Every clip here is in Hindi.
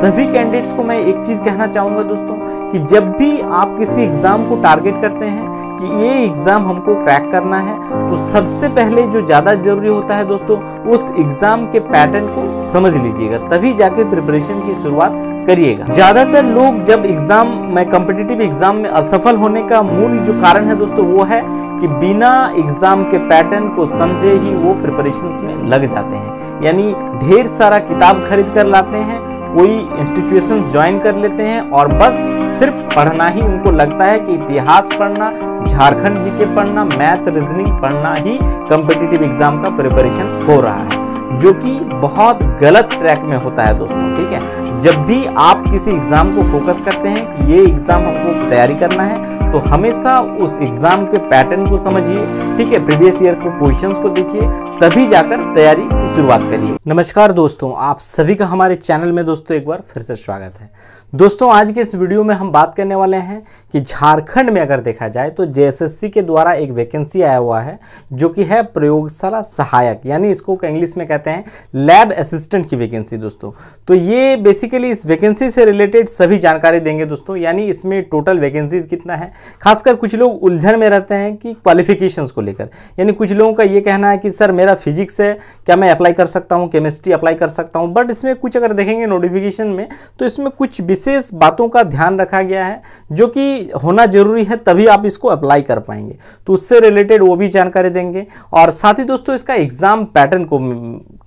सभी कैंडिडेट्स को मैं एक चीज़ कहना चाहूंगा दोस्तों कि जब भी आप किसी एग्ज़ाम को टारगेट करते हैं कि ये एग्ज़ाम हमको क्रैक करना है तो सबसे पहले जो ज़्यादा ज़रूरी होता है दोस्तों उस एग्ज़ाम के पैटर्न को समझ लीजिएगा तभी जाके प्रिपरेशन की शुरुआत करिएगा ज़्यादातर लोग जब एग्ज़ाम में कॉम्पिटिटिव एग्ज़ाम में असफल होने का मूल जो कारण है दोस्तों वो है कि बिना एग्ज़ाम के पैटर्न को समझे ही वो प्रिपरेशन में लग जाते हैं यानी ढेर सारा किताब खरीद कर लाते हैं कोई इंस्टीट्यूशन ज्वाइन कर लेते हैं और बस सिर्फ पढ़ना ही उनको लगता है कि इतिहास पढ़ना झारखंड जी के पढ़ना मैथ रीजनिंग पढ़ना ही कम्पिटिटिव एग्जाम का प्रिपरेशन हो रहा है जो कि बहुत गलत ट्रैक में होता है दोस्तों ठीक है जब भी आप किसी एग्ज़ाम को फोकस करते हैं कि ये एग्ज़ाम हमको तैयारी करना है तो हमेशा उस एग्ज़ाम के पैटर्न को समझिए ठीक है प्रीवियस ईयर के क्वेश्चंस को देखिए तभी जाकर तैयारी की शुरुआत करिए नमस्कार दोस्तों आप सभी का हमारे चैनल में दोस्तों एक बार फिर से स्वागत है दोस्तों आज के इस वीडियो में हम बात करने वाले हैं कि झारखंड में अगर देखा जाए तो जेएसएससी के द्वारा एक वैकेंसी आया हुआ है जो कि है प्रयोगशाला सहायक यानी इसको इंग्लिश में कहते हैं लैब असिस्टेंट की वैकेंसी दोस्तों तो ये बेसिक बेसिकली इस वैकेंसी से रिलेटेड सभी जानकारी देंगे दोस्तों यानी इसमें टोटल वैकेंसीज कितना है खासकर कुछ लोग उलझन में रहते हैं कि क्वालिफिकेशंस को लेकर यानी कुछ लोगों का ये कहना है कि सर मेरा फिजिक्स है क्या मैं अप्लाई कर सकता हूँ केमिस्ट्री अप्लाई कर सकता हूँ बट इसमें कुछ अगर देखेंगे नोटिफिकेशन में तो इसमें कुछ विशेष बातों का ध्यान रखा गया है जो कि होना जरूरी है तभी आप इसको अप्लाई कर पाएंगे तो उससे रिलेटेड वो भी जानकारी देंगे और साथ ही दोस्तों इसका एग्ज़ाम पैटर्न को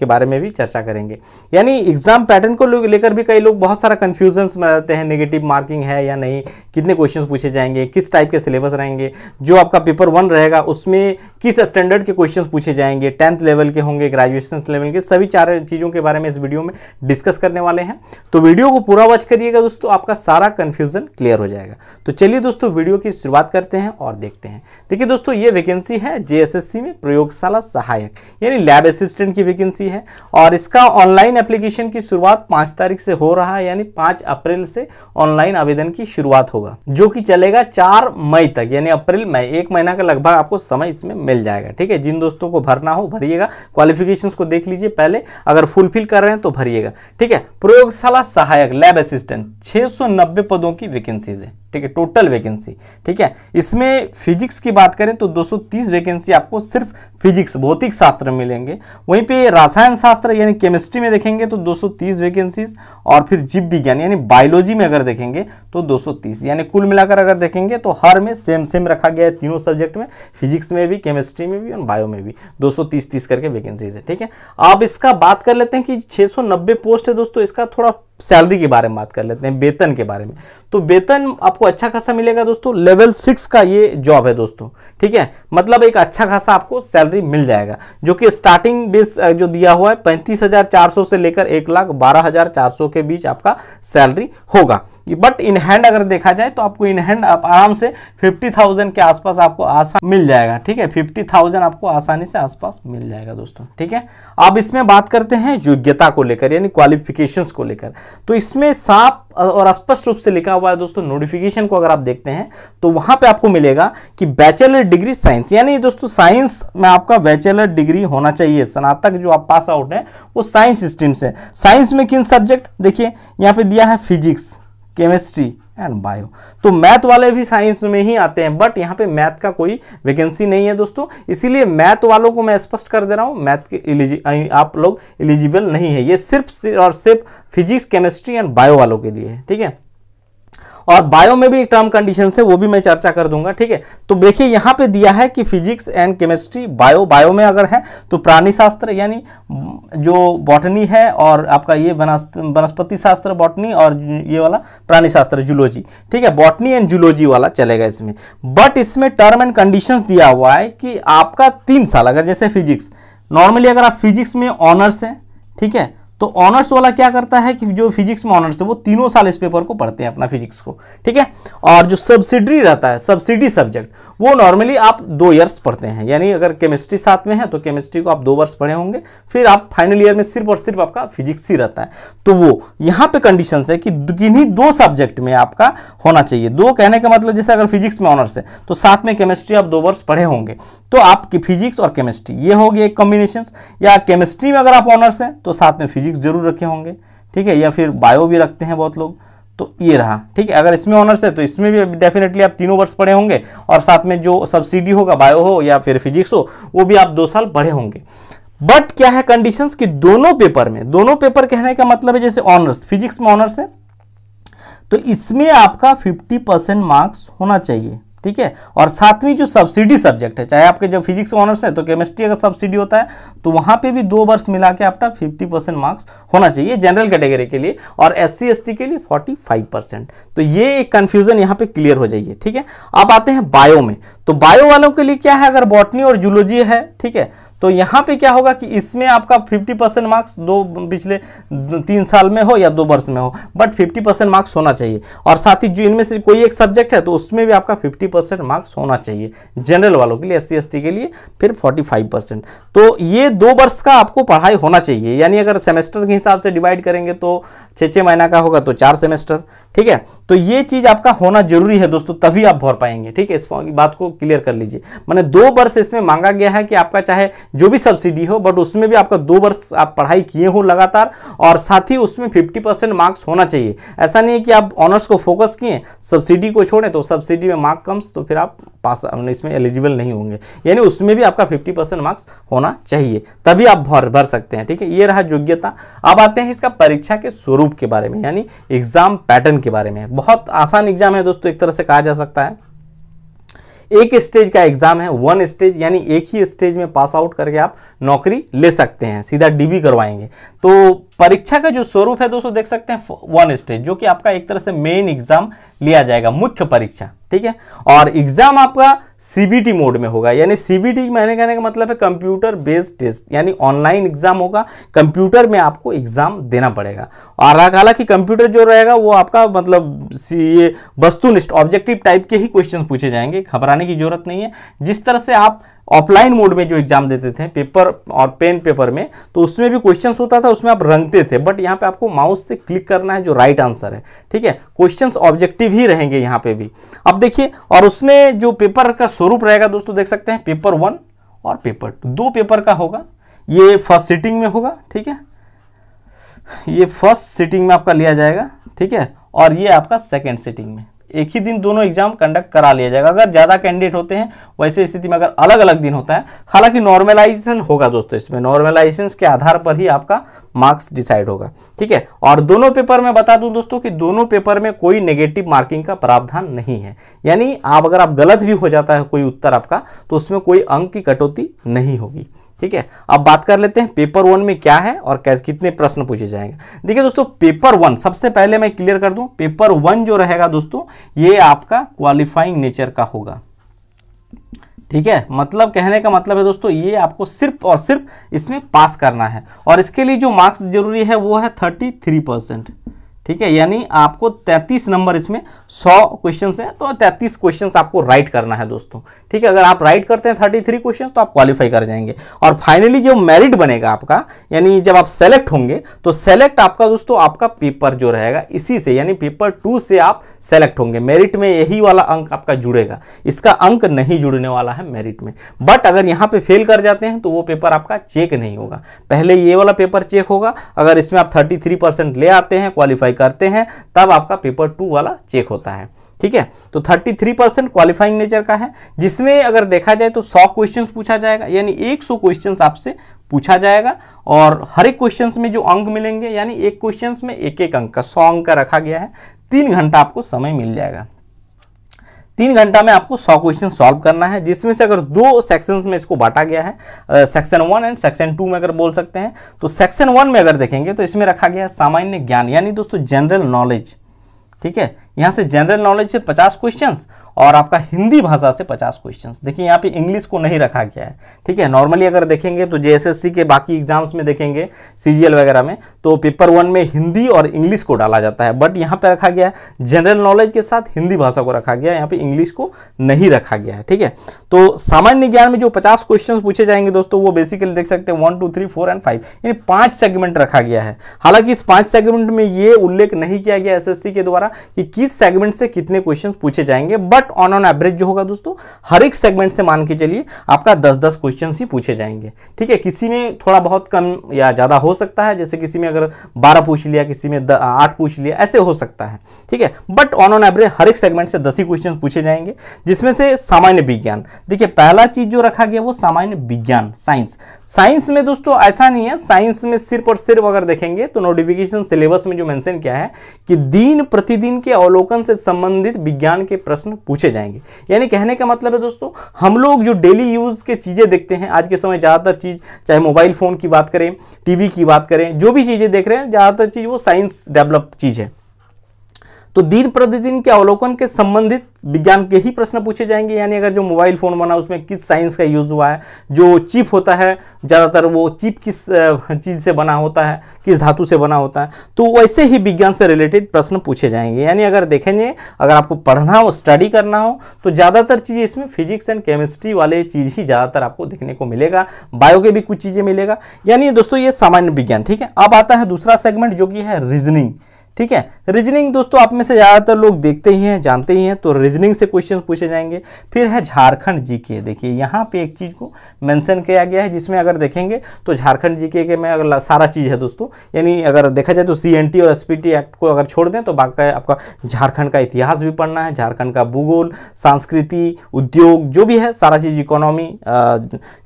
के बारे में भी चर्चा करेंगे यानी एग्जाम पैटर्न को लेकर भी कई लोग बहुत सारा कन्फ्यूजन में रहते हैं नेगेटिव मार्किंग है या नहीं कितने क्वेश्चन पूछे जाएंगे किस टाइप के सिलेबस रहेंगे जो आपका पेपर वन रहेगा उसमें किस स्टैंडर्ड के क्वेश्चन पूछे जाएंगे टेंथ लेवल के होंगे ग्रेजुएशन लेवल के सभी चार चीज़ों के बारे में इस वीडियो में डिस्कस करने वाले हैं तो वीडियो को पूरा वॉच करिएगा दोस्तों आपका सारा कन्फ्यूजन क्लियर हो जाएगा तो चलिए दोस्तों वीडियो की शुरुआत करते हैं और देखते हैं देखिए दोस्तों ये वैकेंसी है जेएसएससी में प्रयोगशाला सहायक यानी लैब असिस्टेंट की वैकेंसी है और इसका ऑनलाइन एप्लीकेशन की शुरुआत पाँच तारीख से हो रहा है यानी पाँच अप्रैल से ऑनलाइन आवेदन की शुरुआत होगा जो कि चलेगा चार मई तक यानी अप्रैल मई एक महीना का लगभग आपको समय इसमें मिल जाएगा ठीक है जिन दोस्तों को भरना हो भरिएगा क्वालिफिकेशन को देख लीजिए पहले अगर फुलफिल कर रहे हैं तो भरिएगा ठीक है प्रयोगशाला सहायक लैब असिस्टेंट छह पदों की वैकेंसीज है ठीक है टोटल वैकेंसी ठीक है इसमें फिजिक्स की बात करें तो 230 वैकेंसी आपको सिर्फ फिजिक्स भौतिक शास्त्र में मिलेंगे वहीं पे रसायन शास्त्र यानी केमिस्ट्री में देखेंगे तो 230 वैकेंसीज और फिर जीव विज्ञान यानी बायोलॉजी में अगर देखेंगे तो 230 यानी कुल मिलाकर अगर देखेंगे तो हर में सेम सेम रखा गया है तीनों सब्जेक्ट में फिजिक्स में भी केमिस्ट्री में भी और बायो में भी दो सौ करके वैकेंसीज है ठीक है आप इसका बात कर लेते हैं कि छः पोस्ट है दोस्तों इसका थोड़ा सैलरी के बारे में बात कर लेते हैं वेतन के बारे में तो वेतन आपको अच्छा खासा मिलेगा दोस्तों लेवल सिक्स का ये जॉब है दोस्तों ठीक है मतलब एक अच्छा खासा आपको सैलरी मिल जाएगा जो कि स्टार्टिंग बेस जो दिया हुआ है पैंतीस हजार चार सौ से लेकर एक लाख बारह हजार चार सौ के बीच आपका सैलरी होगा बट इन हैंड अगर देखा जाए तो आपको इन हैंड आप आराम से फिफ्टी थाउजेंड के आसपास आपको आसान मिल जाएगा ठीक है फिफ्टी थाउजेंड आपको आसानी से आसपास मिल जाएगा दोस्तों ठीक है अब इसमें बात करते हैं योग्यता को लेकर यानी क्वालिफिकेशन को लेकर तो इसमें साफ और स्पष्ट रूप से लिखा हुआ है दोस्तों नोटिफिकेशन को अगर आप देखते हैं तो वहां पे आपको मिलेगा कि बैचलर डिग्री साइंस यानी दोस्तों साइंस में आपका बैचलर डिग्री होना चाहिए स्नातक जो आप पास आउट है वो साइंस स्ट्रीम से साइंस में किन सब्जेक्ट देखिए यहां पे दिया है फिजिक्स केमिस्ट्री एंड बायो तो मैथ वाले भी साइंस में ही आते हैं बट यहाँ पे मैथ का कोई वैकेंसी नहीं है दोस्तों इसीलिए मैथ वालों को मैं स्पष्ट कर दे रहा हूँ मैथ के इलिजी आप लोग एलिजिबल नहीं है ये सिर्फ और सिर्फ फिजिक्स केमिस्ट्री एंड बायो वालों के लिए है ठीक है और बायो में भी टर्म कंडीशन है वो भी मैं चर्चा कर दूंगा ठीक है तो देखिए यहाँ पे दिया है कि physics and chemistry bio bio में अगर है तो प्राणी शास्त्र यानी जो बॉटनी है और आपका ये वनस्पति शास्त्र बॉटनी और ये वाला प्राणी शास्त्र जूलॉजी ठीक है बॉटनी एंड जूलॉजी वाला चलेगा इसमें बट इसमें टर्म एंड कंडीशन दिया हुआ है कि आपका तीन साल अगर जैसे फिजिक्स नॉर्मली अगर आप फिजिक्स में ऑनर्स हैं ठीक है तो ऑनर्स वाला क्या करता है कि जो फिजिक्स में ऑनर्स है वो तीनों साल इस पेपर को पढ़ते हैं अपना फिजिक्स को ठीक है और जो सब्सिडी रहता है सब्सिडी सब्जेक्ट वो नॉर्मली आप दो ईयर्स पढ़ते हैं यानी अगर केमिस्ट्री साथ में है तो केमिस्ट्री को आप दो वर्ष पढ़े होंगे फिर आप फाइनल ईयर में सिर्फ और सिर्फ आपका फिजिक्स ही रहता है तो वो यहाँ पे कंडीशन है कि किन्हीं दो सब्जेक्ट में आपका होना चाहिए दो कहने का मतलब जैसे अगर फिजिक्स में ऑनर्स है तो साथ में केमिस्ट्री आप दो वर्ष पढ़े होंगे तो आपकी फिजिक्स और केमिस्ट्री ये होगी एक कॉम्बिनेशन या केमिस्ट्री में अगर आप ऑनर्स हैं तो साथ में फिजिक्स फिजिक्स जरूर रखे होंगे ठीक है या फिर बायो भी रखते हैं बहुत लोग तो ये रहा ठीक है अगर इसमें ऑनर्स है तो इसमें भी डेफिनेटली आप तीनों वर्ष पढ़े होंगे और साथ में जो सब्सिडी होगा बायो हो या फिर फिजिक्स हो वो भी आप दो साल पढ़े होंगे बट क्या है कंडीशंस कि दोनों पेपर में दोनों पेपर कहने का मतलब है जैसे ऑनर्स फिजिक्स में ऑनर्स है तो इसमें आपका 50 मार्क्स होना चाहिए ठीक है और सातवीं जो सब्सिडी सब्जेक्ट है चाहे आपके जब फिजिक्स ऑनर्स हैं तो केमिस्ट्री अगर सब्सिडी होता है तो वहां पे भी दो वर्ष मिला के आपका 50 परसेंट मार्क्स होना चाहिए जनरल कैटेगरी के लिए और एस सी के लिए 45 परसेंट तो ये एक कन्फ्यूजन यहाँ पे क्लियर हो जाइए ठीक है अब आते हैं बायो में तो बायो वालों के लिए क्या है अगर बॉटनी और जूलॉजी है ठीक है तो यहाँ पे क्या होगा कि इसमें आपका 50 परसेंट मार्क्स दो पिछले तीन साल में हो या दो वर्ष में हो बट 50 परसेंट मार्क्स होना चाहिए और साथ ही जो इनमें से कोई एक सब्जेक्ट है तो उसमें भी आपका 50 परसेंट मार्क्स होना चाहिए जनरल वालों के लिए एस सी के लिए फिर 45 परसेंट तो ये दो वर्ष का आपको पढ़ाई होना चाहिए यानी अगर सेमेस्टर के हिसाब से डिवाइड करेंगे तो छः छः महीना का होगा तो चार सेमेस्टर ठीक है तो ये चीज़ आपका होना जरूरी है दोस्तों तभी आप भर पाएंगे ठीक है इस बात को क्लियर कर लीजिए मैंने दो वर्ष इसमें मांगा गया है कि आपका चाहे जो भी सब्सिडी हो बट उसमें भी आपका दो वर्ष आप पढ़ाई किए हो लगातार और साथ ही उसमें फिफ्टी परसेंट मार्क्स होना चाहिए ऐसा नहीं है कि आप ऑनर्स को फोकस किए सब्सिडी को छोड़ें तो सब्सिडी में मार्क्स कम्स तो फिर आप पास इसमें एलिजिबल नहीं होंगे यानी उसमें भी आपका फिफ्टी परसेंट मार्क्स होना चाहिए तभी आप भर भर सकते हैं ठीक है ये रहा योग्यता अब आते हैं इसका परीक्षा के स्वरूप के बारे में यानी एग्जाम पैटर्न के बारे में बहुत आसान एग्जाम है दोस्तों एक तरह से कहा जा सकता है एक स्टेज का एग्जाम है वन स्टेज यानी एक ही स्टेज में पास आउट करके आप नौकरी ले सकते हैं सीधा डीबी करवाएंगे तो परीक्षा का जो स्वरूप है दोस्तों देख सकते हैं वन स्टेज जो कि आपका एक तरह से मेन एग्जाम लिया जाएगा मुख्य परीक्षा ठीक है और एग्जाम आपका सीबीटी मोड में होगा यानी सीबीटी मैंने कहने का मतलब है कंप्यूटर बेस्ड टेस्ट यानी ऑनलाइन एग्जाम होगा कंप्यूटर में आपको एग्जाम देना पड़ेगा और हालांकि कंप्यूटर जो रहेगा वो आपका मतलब ये वस्तुनिष्ठ ऑब्जेक्टिव टाइप के ही क्वेश्चन पूछे जाएंगे घबराने की जरूरत नहीं है जिस तरह से आप ऑफलाइन मोड में जो एग्जाम देते थे पेपर और पेन पेपर में तो उसमें भी क्वेश्चंस होता था उसमें आप रंगते थे बट यहाँ पे आपको माउस से क्लिक करना है जो राइट आंसर है ठीक है क्वेश्चंस ऑब्जेक्टिव ही रहेंगे यहाँ पे भी अब देखिए और उसमें जो पेपर का स्वरूप रहेगा दोस्तों देख सकते हैं पेपर वन और पेपर टू दो पेपर का होगा ये फर्स्ट सिटिंग में होगा ठीक है ये फर्स्ट सिटिंग में आपका लिया जाएगा ठीक है और ये आपका सेकेंड सिटिंग में एक ही दिन दोनों एग्जाम कंडक्ट करा लिया जाएगा अगर ज़्यादा कैंडिडेट होते हैं वैसे स्थिति में अगर अलग अलग दिन होता है हालांकि नॉर्मलाइजेशन होगा दोस्तों इसमें नॉर्मलाइजेशन के आधार पर ही आपका मार्क्स डिसाइड होगा ठीक है और दोनों पेपर में बता दूं दोस्तों कि दोनों पेपर में कोई नेगेटिव मार्किंग का प्रावधान नहीं है यानी आप अगर आप गलत भी हो जाता है कोई उत्तर आपका तो उसमें कोई अंक की कटौती नहीं होगी ठीक है अब बात कर लेते हैं पेपर वन में क्या है और कैसे कितने प्रश्न पूछे जाएंगे देखिए दोस्तों पेपर वन सबसे पहले मैं क्लियर कर दूं पेपर वन जो रहेगा दोस्तों ये आपका क्वालिफाइंग नेचर का होगा ठीक है मतलब कहने का मतलब है दोस्तों ये आपको सिर्फ और सिर्फ इसमें पास करना है और इसके लिए जो मार्क्स जरूरी है वो है थर्टी थ्री परसेंट ठीक है यानी आपको 33 नंबर इसमें 100 क्वेश्चंस हैं तो 33 क्वेश्चंस आपको राइट करना है दोस्तों ठीक है अगर आप राइट करते हैं 33 क्वेश्चंस तो आप क्वालिफाई कर जाएंगे और फाइनली जो मेरिट बनेगा आपका यानी जब आप सेलेक्ट होंगे तो सेलेक्ट आपका दोस्तों आपका पेपर जो रहेगा इसी से यानी पेपर टू से आप सेलेक्ट होंगे मेरिट में यही वाला अंक आपका जुड़ेगा इसका अंक नहीं जुड़ने वाला है मेरिट में बट अगर यहाँ पर फेल कर जाते हैं तो वो पेपर आपका चेक नहीं होगा पहले ये वाला पेपर चेक होगा अगर इसमें आप थर्टी ले आते हैं क्वालिफाई करते हैं तब आपका पेपर टू वाला चेक होता है ठीक है तो 33 परसेंट क्वालिफाइंग नेचर का है जिसमें अगर देखा जाए तो 100 क्वेश्चंस पूछा जाएगा यानी 100 क्वेश्चन आपसे पूछा जाएगा और हर एक क्वेश्चन में जो अंक मिलेंगे यानी एक क्वेश्चन में एक एक अंक का सौ अंक का रखा गया है तीन घंटा आपको समय मिल जाएगा तीन घंटा में आपको सौ क्वेश्चन सॉल्व करना है जिसमें से अगर दो सेक्शंस में इसको बांटा गया है section one and section two में अगर बोल सकते हैं तो सेक्शन वन में अगर देखेंगे तो इसमें रखा गया है सामान्य ज्ञान यानी दोस्तों जनरल नॉलेज ठीक है यहाँ से जनरल नॉलेज से 50 क्वेश्चंस और आपका हिंदी भाषा से 50 क्वेश्चंस देखिए यहाँ पे इंग्लिश को नहीं रखा गया है ठीक है नॉर्मली अगर देखेंगे तो जेएसएससी के बाकी एग्जाम्स में देखेंगे सीजीएल वगैरह में तो पेपर वन में हिंदी और इंग्लिश को डाला जाता है बट यहाँ पे रखा गया है जनरल नॉलेज के साथ हिंदी भाषा को रखा गया है यहाँ पे इंग्लिश को नहीं रखा गया है ठीक है तो सामान्य ज्ञान में जो पचास क्वेश्चन पूछे जाएंगे दोस्तों वो बेसिकली देख सकते हैं one two three four and five यानी पाँच सेगमेंट रखा गया है हालांकि इस पाँच सेगमेंट में ये उल्लेख नहीं किया गया एस के द्वारा कि किस सेगमेंट से कितने क्वेश्चन पूछे जाएंगे बट ऑन ऑन एवरेज जो होगा दोस्तों हर एक सेगमेंट से मान के चलिए आपका दस दस क्वेश्चन ही पूछे जाएंगे ठीक है किसी में थोड़ा बहुत कम या ज़्यादा हो सकता है जैसे किसी में अगर बारह पूछ लिया किसी में आठ पूछ लिया ऐसे हो सकता है ठीक है बट ऑन ऑन एवरेज हर एक सेगमेंट से दस ही क्वेश्चन पूछे जाएंगे जिसमें से सामान्य विज्ञान देखिए पहला चीज जो रखा गया वो सामान्य विज्ञान साइंस साइंस में दोस्तों ऐसा नहीं है साइंस में सिर्फ और सिर्फ अगर देखेंगे तो नोटिफिकेशन सिलेबस में जो मेंशन किया है कि दिन प्रतिदिन के और अवलोकन से संबंधित विज्ञान के प्रश्न पूछे जाएंगे यानी कहने का मतलब है दोस्तों हम लोग जो डेली यूज़ के चीज़ें देखते हैं आज के समय ज़्यादातर चीज़ चाहे मोबाइल फ़ोन की बात करें टीवी की बात करें जो भी चीज़ें देख रहे हैं ज़्यादातर चीज़ वो साइंस डेवलप चीज़ है तो दिन प्रतिदिन के अवलोकन के संबंधित विज्ञान के ही प्रश्न पूछे जाएंगे यानी अगर जो मोबाइल फ़ोन बना उसमें किस साइंस का यूज़ हुआ है जो चिप होता है ज़्यादातर वो चिप किस चीज़ से बना होता है किस धातु से बना होता है तो वैसे ही विज्ञान से रिलेटेड प्रश्न पूछे जाएंगे यानी अगर देखेंगे अगर आपको पढ़ना हो स्टडी करना हो तो ज़्यादातर चीज़ें इसमें फिजिक्स एंड केमिस्ट्री वाले चीज़ ही ज़्यादातर आपको देखने को मिलेगा बायो के भी कुछ चीज़ें मिलेगा यानी दोस्तों ये सामान्य विज्ञान ठीक है अब आता है दूसरा सेगमेंट जो कि है रीजनिंग ठीक है रीजनिंग दोस्तों आप में से ज़्यादातर लोग देखते ही हैं जानते ही हैं तो रीजनिंग से क्वेश्चन पूछे जाएंगे फिर है झारखंड जीके देखिए यहाँ पे एक चीज़ को मेंशन किया गया है जिसमें अगर देखेंगे तो झारखंड जीके के में अगर सारा चीज़ है दोस्तों यानी अगर देखा जाए तो सी और एस एक्ट को अगर छोड़ दें तो बाकी आपका झारखंड का इतिहास भी पढ़ना है झारखंड का भूगोल संस्कृति उद्योग जो भी है सारा चीज़ इकोनॉमी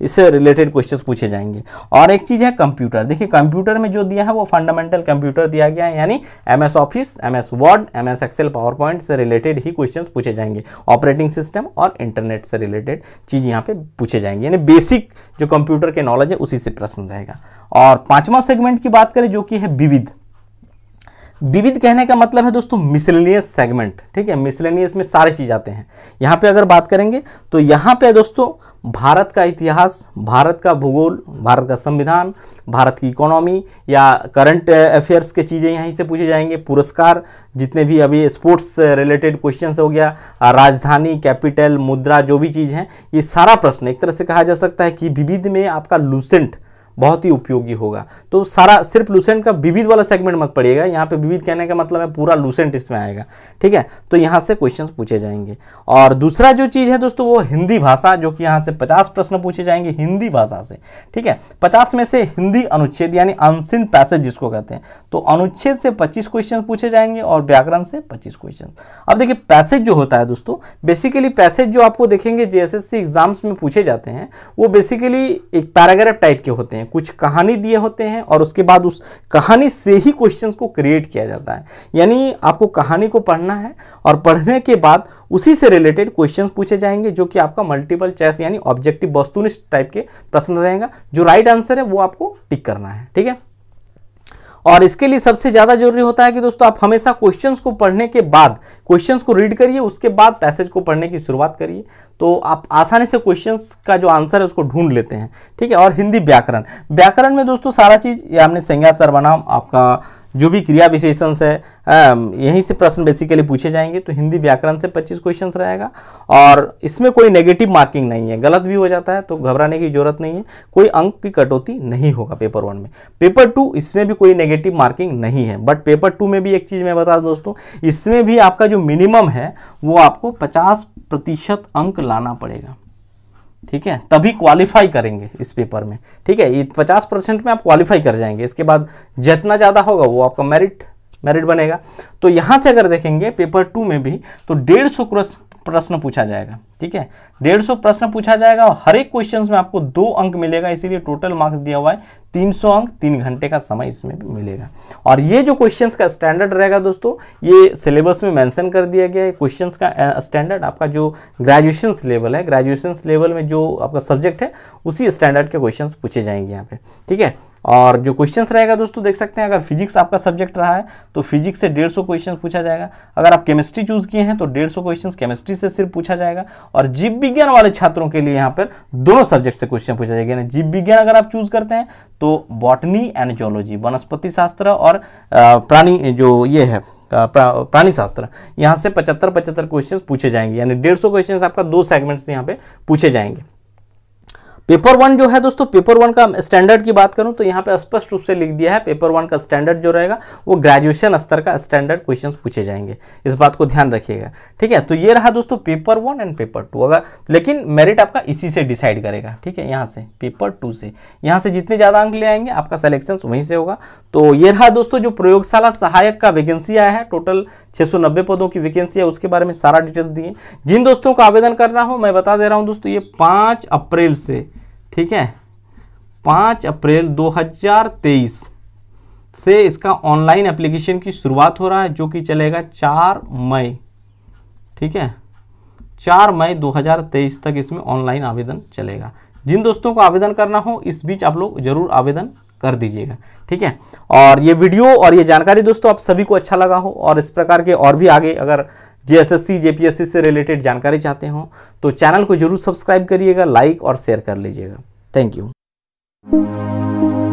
इससे रिलेटेड क्वेश्चन पूछे जाएंगे और एक चीज़ है कंप्यूटर देखिए कंप्यूटर में जो दिया है वो फंडामेंटल कंप्यूटर दिया गया है यानी M S office M S word M S excel power point से रिलेटेड ही क्वेश्चन पूछे जाएंगे ऑपरेटिंग सिस्टम और इंटरनेट से रिलेटेड चीज़ यहाँ पे पूछे जाएंगे यानी बेसिक जो कंप्यूटर के नॉलेज है उसी से प्रश्न रहेगा और पांचवा सेगमेंट की बात करें जो कि है विविध विविध कहने का मतलब है दोस्तों मिसलेनियस सेगमेंट ठीक है मिसलेनियस में सारे चीज आते हैं यहाँ पे अगर बात करेंगे तो यहाँ पे दोस्तों भारत का इतिहास भारत का भूगोल भारत का संविधान भारत की इकोनॉमी या करंट अफेयर्स के चीज़ें यहीं से पूछे जाएंगे पुरस्कार जितने भी अभी स्पोर्ट्स रिलेटेड क्वेश्चन हो गया राजधानी कैपिटल मुद्रा जो भी चीज़ हैं ये सारा प्रश्न एक तरह से कहा जा सकता है कि विविध में आपका लूसेंट बहुत ही उपयोगी होगा तो सारा सिर्फ लूसेंट का विविध वाला सेगमेंट मत पड़िएगा यहाँ पे विविध कहने का मतलब है पूरा लूसेंट इसमें आएगा ठीक है तो यहाँ से क्वेश्चन पूछे जाएंगे और दूसरा जो चीज़ है दोस्तों वो हिंदी भाषा जो कि यहाँ से पचास प्रश्न पूछे जाएंगे हिंदी भाषा से ठीक है पचास में से हिंदी अनुच्छेद यानी अनसिन पैसेज जिसको कहते हैं तो अनुच्छेद से पच्चीस क्वेश्चन पूछे जाएंगे और व्याकरण से पच्चीस क्वेश्चन अब देखिए पैसेज जो होता है दोस्तों बेसिकली पैसेज जो आपको देखेंगे जे एग्जाम्स में पूछे जाते हैं वो बेसिकली एक पैराग्राफ टाइप के होते हैं हैं कुछ कहानी दिए होते हैं और उसके बाद उस कहानी से ही क्वेश्चन को क्रिएट किया जाता है यानी आपको कहानी को पढ़ना है और पढ़ने के बाद उसी से रिलेटेड क्वेश्चन पूछे जाएंगे जो कि आपका मल्टीपल चॉइस यानी ऑब्जेक्टिव वस्तुनिष्ठ टाइप के प्रश्न रहेगा जो राइट आंसर है वो आपको टिक करना है ठीक है और इसके लिए सबसे ज़्यादा जरूरी होता है कि दोस्तों आप हमेशा क्वेश्चंस को पढ़ने के बाद क्वेश्चंस को रीड करिए उसके बाद पैसेज को पढ़ने की शुरुआत करिए तो आप आसानी से क्वेश्चंस का जो आंसर है उसको ढूंढ लेते हैं ठीक है और हिंदी व्याकरण व्याकरण में दोस्तों सारा चीज़ ये हमने संज्ञा सर्वनाम आपका जो भी क्रिया विशेषण है यहीं से प्रश्न बेसिकली पूछे जाएंगे तो हिंदी व्याकरण से 25 क्वेश्चन रहेगा और इसमें कोई नेगेटिव मार्किंग नहीं है गलत भी हो जाता है तो घबराने की जरूरत नहीं है कोई अंक की कटौती नहीं होगा पेपर वन में पेपर टू इसमें भी कोई नेगेटिव मार्किंग नहीं है बट पेपर टू में भी एक चीज़ मैं बता दोस्तों इसमें भी आपका जो मिनिमम है वो आपको पचास प्रतिशत अंक लाना पड़ेगा ठीक है तभी क्वालिफाई करेंगे इस पेपर में ठीक है पचास परसेंट में आप क्वालिफाई कर जाएंगे इसके बाद जितना ज़्यादा होगा वो आपका मेरिट मेरिट बनेगा तो यहाँ से अगर देखेंगे पेपर टू में भी तो डेढ़ सौ क्रॉस प्रश्न पूछा जाएगा ठीक है डेढ़ सौ प्रश्न पूछा जाएगा और हर एक क्वेश्चन में आपको दो अंक मिलेगा इसीलिए टोटल मार्क्स दिया हुआ है तीन सौ अंक तीन घंटे का समय इसमें भी मिलेगा और ये जो क्वेश्चन का स्टैंडर्ड रहेगा दोस्तों ये सिलेबस में मैंशन कर दिया गया है क्वेश्चन का स्टैंडर्ड आपका जो ग्रेजुएशन लेवल है ग्रेजुएशन लेवल में जो आपका सब्जेक्ट है उसी स्टैंडर्ड के क्वेश्चन पूछे जाएंगे यहाँ पे ठीक है और जो क्वेश्चंस रहेगा दोस्तों देख सकते हैं अगर फिजिक्स आपका सब्जेक्ट रहा है तो फिजिक्स से डेढ़ सौ क्वेश्चन पूछा जाएगा अगर आप केमिस्ट्री चूज किए हैं तो डेढ़ सौ क्वेश्चन केमिस्ट्री से सिर्फ पूछा जाएगा और जीव विज्ञान वाले छात्रों के लिए यहाँ पर दोनों सब्जेक्ट से क्वेश्चन पूछा जाएगा यानी जीव विज्ञान अगर आप चूज करते हैं तो बॉटनी एंड जोलॉजी वनस्पति शास्त्र और प्राणी जो ये है प्राणी शास्त्र यहाँ से पचहत्तर पचहत्तर क्वेश्चन पूछे जाएंगे यानी डेढ़ सौ क्वेश्चन आपका दो सेगमेंट्स यहाँ पे पूछे जाएंगे पेपर वन जो है दोस्तों पेपर वन का स्टैंडर्ड की बात करूं तो यहाँ पे स्पष्ट रूप से लिख दिया है पेपर वन का स्टैंडर्ड जो रहेगा वो ग्रेजुएशन स्तर का स्टैंडर्ड क्वेश्चन पूछे जाएंगे इस बात को ध्यान रखिएगा ठीक है तो ये रहा दोस्तों paper one and paper two अगर लेकिन मेरिट आपका इसी से डिसाइड करेगा ठीक है यहाँ से पेपर टू से यहाँ से जितने ज़्यादा अंक ले आएंगे आपका सलेक्शन वहीं से होगा तो ये रहा दोस्तों जो प्रयोगशाला सहायक का वैकेंसी आया है टोटल नब्बे पदों की वैकेंसी है उसके बारे में सारा डिटेल्स दिए जिन दोस्तों को आवेदन करना हो मैं बता दे रहा हूँ दोस्तों ये पाँच अप्रैल से ठीक है पाँच अप्रैल 2023 से इसका ऑनलाइन एप्लीकेशन की शुरुआत हो रहा है जो कि चलेगा चार मई ठीक है चार मई 2023 तक इसमें ऑनलाइन आवेदन चलेगा जिन दोस्तों को आवेदन करना हो इस बीच आप लोग जरूर आवेदन कर दीजिएगा ठीक है और ये वीडियो और ये जानकारी दोस्तों आप सभी को अच्छा लगा हो और इस प्रकार के और भी आगे अगर जेएसएससी जेपीएससी से रिलेटेड जानकारी चाहते हो तो चैनल को जरूर सब्सक्राइब करिएगा लाइक और शेयर कर लीजिएगा थैंक यू